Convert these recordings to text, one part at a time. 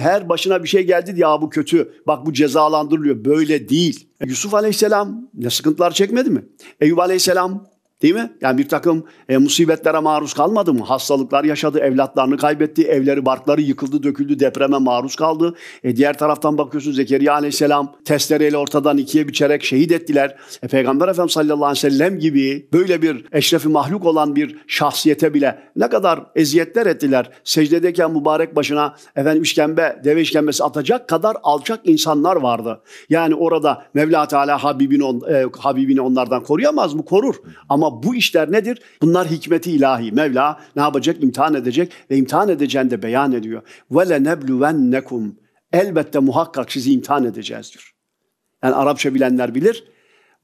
her başına bir şey geldi diye bu kötü bak bu cezalandırılıyor. Böyle değil. Yusuf Aleyhisselam ne sıkıntılar çekmedi mi? Eyüp Aleyhisselam Değil mi? Yani bir takım e, musibetlere maruz kalmadı mı? Hastalıklar yaşadı, evlatlarını kaybetti, evleri barkları yıkıldı, döküldü, depreme maruz kaldı. E, diğer taraftan bakıyorsun Zekeriya aleyhisselam testereyle ortadan ikiye biçerek şehit ettiler. E, Peygamber Efendimiz sallallahu aleyhi ve sellem gibi böyle bir eşrefi mahluk olan bir şahsiyete bile ne kadar eziyetler ettiler. Secdedeyken mübarek başına efendim işkembe, deve işkembesi atacak kadar alçak insanlar vardı. Yani orada Mevla Teala Habibini, on, e, Habibini onlardan koruyamaz mı? Korur. Ama bu işler nedir? Bunlar hikmeti ilahi. Mevla ne yapacak? İmtihan edecek ve imtihan edeceğini de beyan ediyor. Ve lenebluvennekum. Elbette muhakkak sizi imtihan edeceğiz diyor. Yani Arapça bilenler bilir.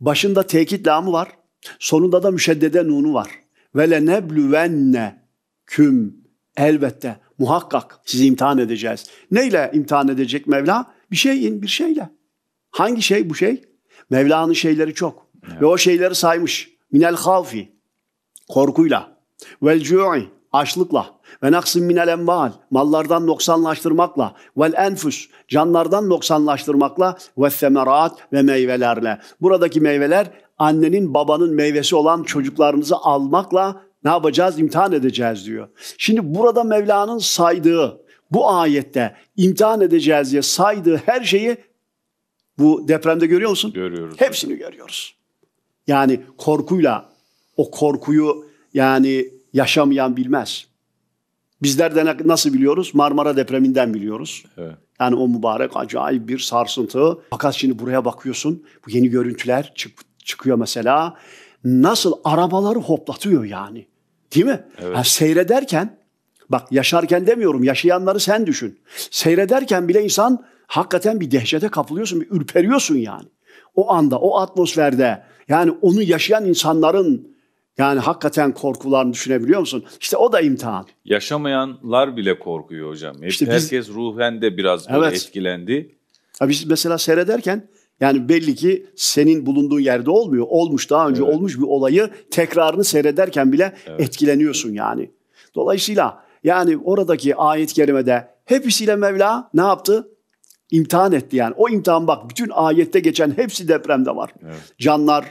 Başında tekit lamı var. Sonunda da müşeddede nunu var. Ve lenebluvenne küm. Elbette muhakkak sizi imtihan edeceğiz. Neyle imtihan edecek Mevla? Bir şeyin bir şeyle. Hangi şey bu şey? Mevla'nın şeyleri çok. Evet. Ve o şeyleri saymış minel havfi korkuyla vel cu'i açlıkla ve naksim minel enval mallardan noksanlaştırmakla vel enfus canlardan noksanlaştırmakla ve semerat ve meyvelerle. Buradaki meyveler annenin babanın meyvesi olan çocuklarınızı almakla ne yapacağız? imtihan edeceğiz diyor. Şimdi burada Mevla'nın saydığı bu ayette imtihan edeceğiz diye saydığı her şeyi bu depremde görüyor musun? Görüyoruz. Hepsini görüyoruz. Yani korkuyla o korkuyu yani yaşamayan bilmez. Bizler de nasıl biliyoruz? Marmara depreminden biliyoruz. Evet. Yani o mübarek acayip bir sarsıntı. Fakat şimdi buraya bakıyorsun. Bu yeni görüntüler çık çıkıyor mesela. Nasıl arabaları hoplatıyor yani. Değil mi? Evet. Yani seyrederken bak yaşarken demiyorum yaşayanları sen düşün. Seyrederken bile insan hakikaten bir dehşete kapılıyorsun, bir ürperiyorsun yani o anda, o atmosferde yani onu yaşayan insanların yani hakikaten korkularını düşünebiliyor musun? İşte o da imtihan. Yaşamayanlar bile korkuyor hocam. İşte Herkes biz, ruhen de biraz evet. etkilendi. Ya biz mesela seyrederken yani belli ki senin bulunduğun yerde olmuyor. Olmuş daha önce evet. olmuş bir olayı tekrarını seyrederken bile evet. etkileniyorsun yani. Dolayısıyla yani oradaki ayet kerimede hepsiyle Mevla ne yaptı? imtihan etti yani. O imtihan bak bütün ayette geçen hepsi depremde var. Evet. Canlar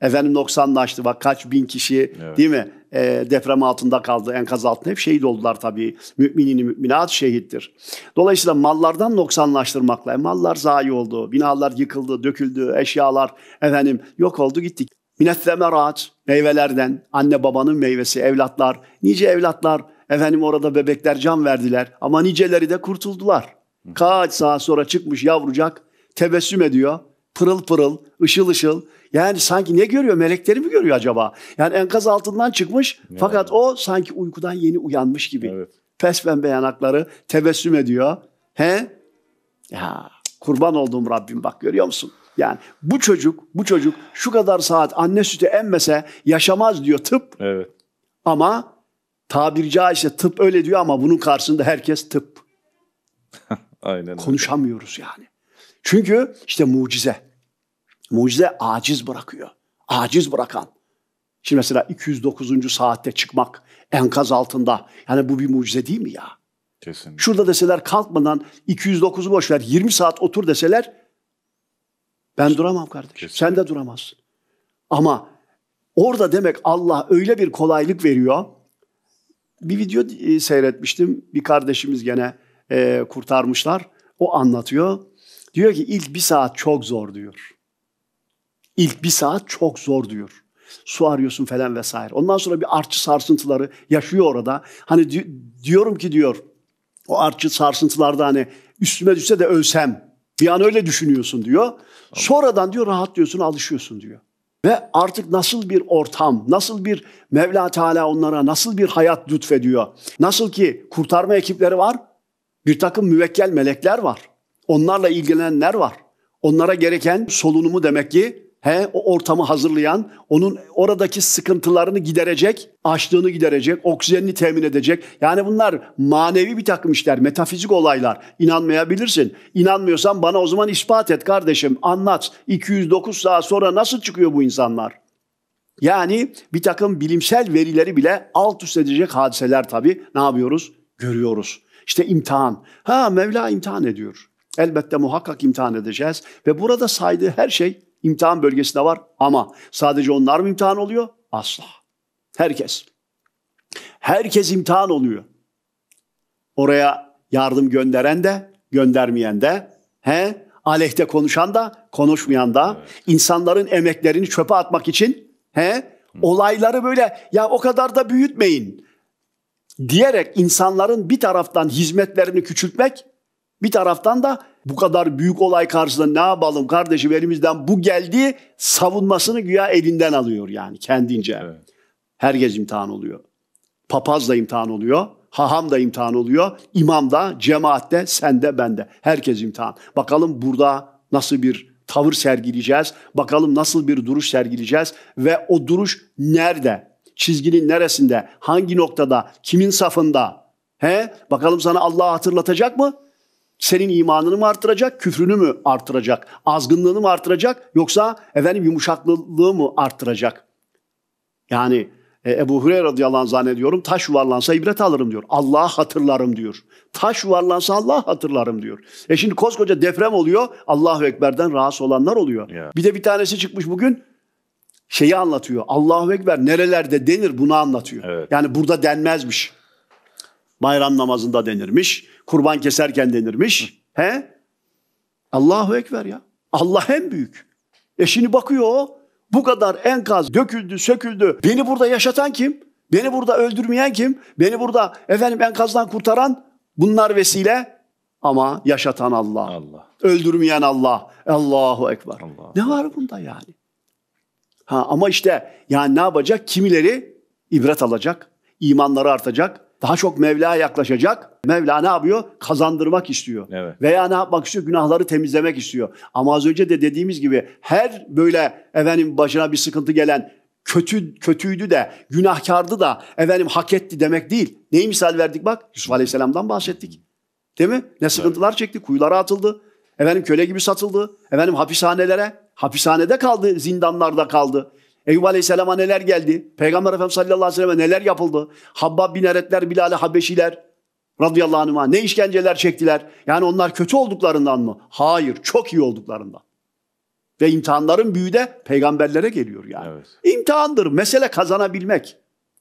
efendim noksanlaştı bak kaç bin kişi evet. değil mi e, deprem altında kaldı enkaz altında hep şehit oldular tabii. müminin müminat şehittir. Dolayısıyla mallardan noksanlaştırmakla e, mallar zayi oldu, binalar yıkıldı, döküldü, eşyalar efendim yok oldu gittik. rahat meyvelerden anne babanın meyvesi evlatlar nice evlatlar efendim orada bebekler can verdiler ama niceleri de kurtuldular. Kaç saat sonra çıkmış yavrucak tebessüm ediyor. Pırıl pırıl, ışıl ışıl. Yani sanki ne görüyor? Melekleri mi görüyor acaba? Yani enkaz altından çıkmış yani. fakat o sanki uykudan yeni uyanmış gibi. Evet. Pes pembe yanakları tebessüm ediyor. He? Ya kurban olduğum Rabbim bak görüyor musun? Yani bu çocuk, bu çocuk şu kadar saat anne sütü emmese yaşamaz diyor tıp. Evet. Ama tabiri caizse tıp öyle diyor ama bunun karşısında herkes tıp. Aynen Konuşamıyoruz yani. Çünkü işte mucize. Mucize aciz bırakıyor. Aciz bırakan. Şimdi mesela 209. saatte çıkmak enkaz altında. Yani bu bir mucize değil mi ya? Kesinlikle. Şurada deseler kalkmadan 209'u boş ver 20 saat otur deseler ben duramam kardeşim. Kesinlikle. Sen de duramazsın. Ama orada demek Allah öyle bir kolaylık veriyor. Bir video e, seyretmiştim. Bir kardeşimiz gene e, kurtarmışlar. O anlatıyor. Diyor ki ilk bir saat çok zor diyor. İlk bir saat çok zor diyor. Su arıyorsun falan vesaire. Ondan sonra bir artçı sarsıntıları yaşıyor orada. Hani di- diyorum ki diyor o artçı sarsıntılarda hani üstüme düşse de ölsem. Bir an öyle düşünüyorsun diyor. Sonradan diyor rahatlıyorsun, alışıyorsun diyor. Ve artık nasıl bir ortam, nasıl bir Mevla Teala onlara nasıl bir hayat lütfediyor. Nasıl ki kurtarma ekipleri var, bir takım müvekkel melekler var. Onlarla ilgilenenler var. Onlara gereken solunumu demek ki he o ortamı hazırlayan, onun oradaki sıkıntılarını giderecek, açlığını giderecek, oksijenini temin edecek. Yani bunlar manevi bir takım işler, metafizik olaylar. İnanmayabilirsin. İnanmıyorsan bana o zaman ispat et kardeşim, anlat. 209 saat sonra nasıl çıkıyor bu insanlar? Yani bir takım bilimsel verileri bile alt üst edecek hadiseler tabii ne yapıyoruz? Görüyoruz. İşte imtihan. Ha Mevla imtihan ediyor. Elbette muhakkak imtihan edeceğiz. Ve burada saydığı her şey imtihan bölgesinde var ama sadece onlar mı imtihan oluyor? Asla. Herkes. Herkes imtihan oluyor. Oraya yardım gönderen de, göndermeyen de, he? aleyhte konuşan da, konuşmayan da, evet. insanların emeklerini çöpe atmak için he? olayları böyle ya o kadar da büyütmeyin diyerek insanların bir taraftan hizmetlerini küçültmek, bir taraftan da bu kadar büyük olay karşısında ne yapalım kardeşim elimizden bu geldi savunmasını güya elinden alıyor yani kendince. Evet. Herkes imtihan oluyor. Papaz da imtihan oluyor. Haham da imtihan oluyor. İmam da, cemaat de, sende, bende. Herkes imtihan. Bakalım burada nasıl bir tavır sergileyeceğiz? Bakalım nasıl bir duruş sergileyeceğiz? Ve o duruş nerede? çizginin neresinde, hangi noktada, kimin safında? He? Bakalım sana Allah'ı hatırlatacak mı? Senin imanını mı artıracak, küfrünü mü artıracak, azgınlığını mı artıracak yoksa efendim yumuşaklığı mı artıracak? Yani e, Ebu Hureyre radıyallahu anh zannediyorum taş yuvarlansa ibret alırım diyor. Allah'ı hatırlarım diyor. Taş yuvarlansa Allah hatırlarım diyor. E şimdi koskoca deprem oluyor. Allahu Ekber'den rahatsız olanlar oluyor. Yeah. Bir de bir tanesi çıkmış bugün şeyi anlatıyor. Allahu Ekber nerelerde denir bunu anlatıyor. Evet. Yani burada denmezmiş. Bayram namazında denirmiş. Kurban keserken denirmiş. He? Allahu Ekber ya. Allah en büyük. E şimdi bakıyor o. Bu kadar enkaz döküldü, söküldü. Beni burada yaşatan kim? Beni burada öldürmeyen kim? Beni burada efendim enkazdan kurtaran bunlar vesile ama yaşatan Allah. Allah. Öldürmeyen Allah. Allahu Ekber. Allah. Ne var bunda yani? Ha, ama işte yani ne yapacak? Kimileri ibret alacak, imanları artacak, daha çok Mevla'ya yaklaşacak. Mevla ne yapıyor? Kazandırmak istiyor. Evet. Veya ne yapmak istiyor? Günahları temizlemek istiyor. Ama az önce de dediğimiz gibi her böyle efendim başına bir sıkıntı gelen kötü kötüydü de günahkardı da efendim hak etti demek değil. Neyi misal verdik bak? Yusuf Aleyhisselam'dan bahsettik. Değil mi? Ne sıkıntılar evet. çekti, kuyulara atıldı. Efendim köle gibi satıldı. Efendim hapishanelere Hapishanede kaldı, zindanlarda kaldı. Eyüp Aleyhisselam'a neler geldi? Peygamber Efendimiz sallallahu aleyhi ve sellem'e neler yapıldı? Habbab bin Eretler, bilal Habeşiler radıyallahu anh'a ne işkenceler çektiler? Yani onlar kötü olduklarından mı? Hayır, çok iyi olduklarından. Ve imtihanların büyüğü de peygamberlere geliyor yani. Evet. İmtihandır, mesele kazanabilmek.